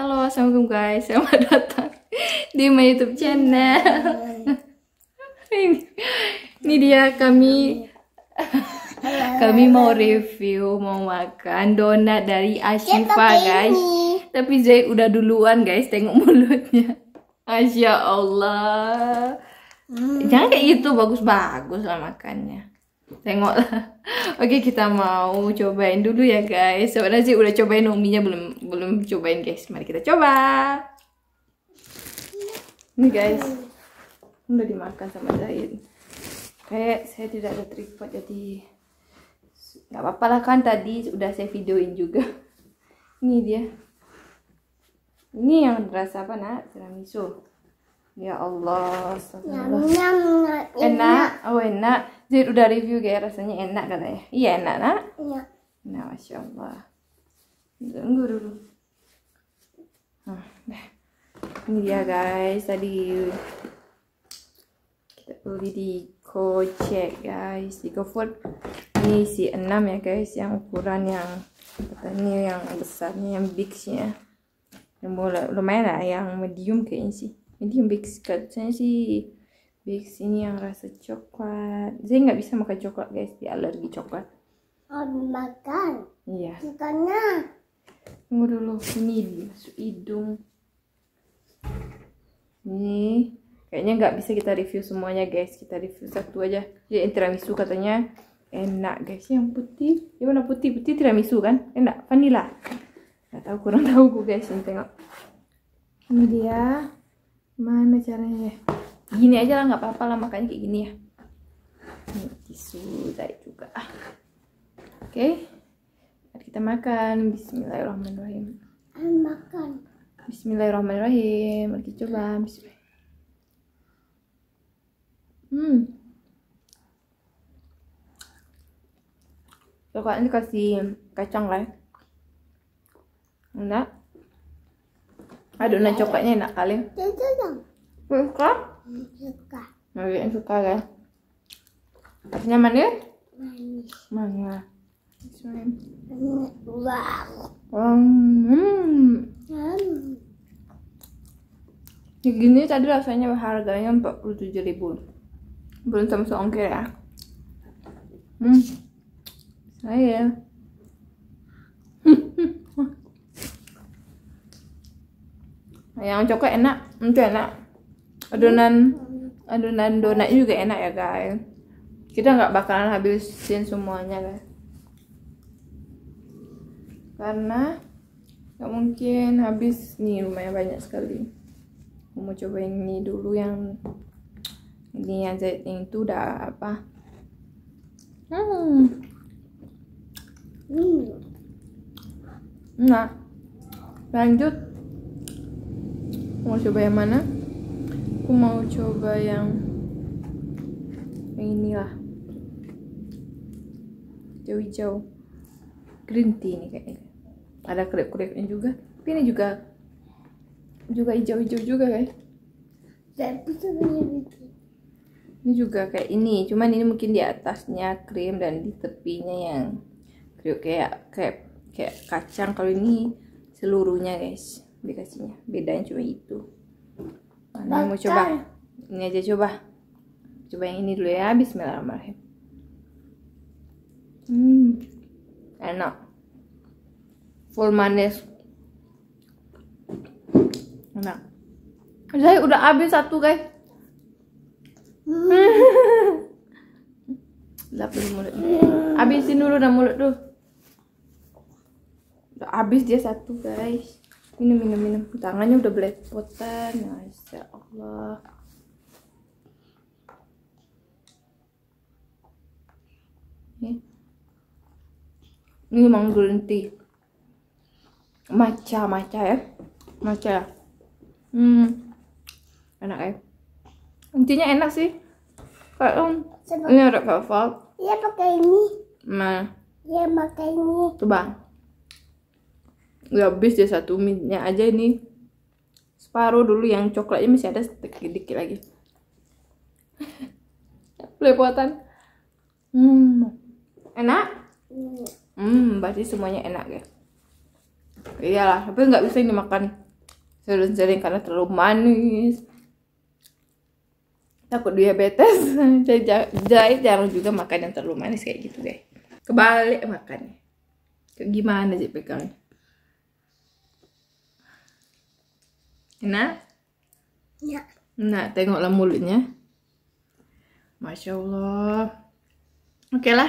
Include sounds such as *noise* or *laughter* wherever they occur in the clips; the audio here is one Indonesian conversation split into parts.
Halo, assalamualaikum guys. Selamat *laughs* datang di my YouTube channel. *laughs* Ini dia kami kami mau review mau makan donat dari Ashifa guys. Tapi Zai udah duluan guys, tengok *laughs* mulutnya. Asya Allah. Hmm. Jangan kayak itu bagus-bagus lah makannya. Tengok lah. *laughs* oke kita mau cobain dulu ya guys sebenarnya sih udah cobain uminya belum belum cobain guys mari kita coba ini guys udah dimakan sama Zaid kayak saya tidak ada tripod jadi Gak apa-apa lah kan tadi udah saya videoin juga *laughs* ini dia ini yang rasa apa nak tiramisu ya Allah enak oh enak jadi udah review kayak rasanya enak katanya. Iya enak nak? Iya. Nah masya Allah. Tunggu dulu. Nah, ini dia guys tadi kita beli di Gojek guys di GoFood ini si enam ya guys yang ukuran yang katanya yang besarnya yang bigsnya yang boleh lumayan lah yang medium kayaknya sih medium big katanya sih Bix ini yang rasa coklat. Saya nggak bisa makan coklat guys, dia alergi coklat. Oh, makan. Iya. Makannya. Tunggu dulu, ini masuk hidung. Ini kayaknya nggak bisa kita review semuanya guys, kita review satu aja. Jadi tiramisu katanya enak guys, yang putih. Gimana putih? Putih tiramisu kan? Enak, vanilla. Nggak tahu kurang tahu gue guys, ini tengok. Ini dia. Mana caranya ya? gini aja lah nggak apa-apa lah makanya kayak gini ya ini tisu saya juga oke okay. kita makan Bismillahirrahmanirrahim makan Bismillahirrahmanirrahim mari coba Bismillah hmm ini kasih kacang lah ya. enak adonan coklatnya enak kali Suka? Suka. Mami suka kan? Rasanya manis? Manis. manis, Wow. Hmm. Hmm. Ya gini tadi rasanya harganya empat puluh tujuh ribu Belum sama seongkir ya Hmm Saya *laughs* Yang coklat enak Itu enak adonan adonan donat juga enak ya guys kita nggak bakalan habisin semuanya guys karena nggak mungkin habis nih lumayan banyak sekali mau coba ini dulu yang ini yang zaitun itu udah apa hmm hmm nah lanjut mau coba yang mana aku mau coba yang, yang lah hijau-hijau green tea ini kayaknya ada krep-krepnya juga tapi ini juga juga hijau-hijau juga guys ini juga kayak ini cuman ini mungkin di atasnya krim dan di tepinya yang krep kayak kayak kayak kacang kalau ini seluruhnya guys dikasihnya bedanya cuma itu ini mau coba. Ini aja coba. Coba yang ini dulu ya. Bismillahirrahmanirrahim. Hmm. Enak. Full manis. Enak. Saya udah habis satu, guys. *laughs* Lapis mulut. Habisin dulu dah mulut tuh. Udah habis dia satu, guys minum minum minum tangannya udah belepotan ya allah ini ini emang berhenti, maca maca ya maca hmm enak ya intinya enak sih kayak um, ini ada kayak iya pakai ini nah iya pakai ini coba nggak habis dia satu mie aja ini separuh dulu yang coklatnya masih ada sedikit-sedikit lagi *laughs* lepotan hmm enak hmm pasti semuanya enak ya iyalah tapi nggak bisa ini makan sering-sering karena terlalu manis takut diabetes *laughs* jadi jarang juga makan yang terlalu manis kayak gitu deh kebalik makannya gimana sih pegangnya Enak? Ya. Enak, tengoklah mulutnya. Masya Allah. Oke lah,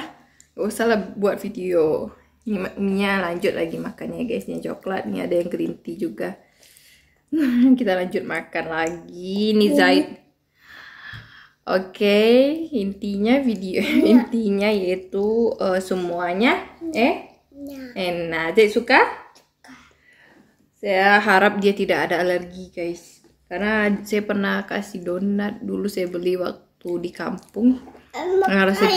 gak usah buat video. Ini lanjut lagi makannya guys. Ini coklat, ini ada yang green tea juga. *laughs* Kita lanjut makan lagi. Ini iya. Zaid. Oke, okay, intinya video ya. *laughs* intinya yaitu uh, semuanya eh ya. enak. Zaid suka? saya harap dia tidak ada alergi guys karena saya pernah kasih donat dulu saya beli waktu di kampung nah, rasa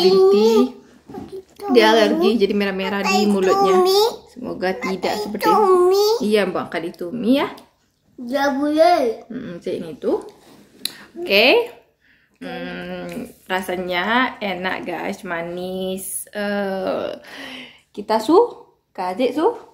dia alergi jadi merah-merah di mulutnya semoga tidak seperti itu iya mbak kali itu mie ya ya boleh hmm, saya ini tuh oke okay. hmm, rasanya enak guys manis uh, kita su kajik su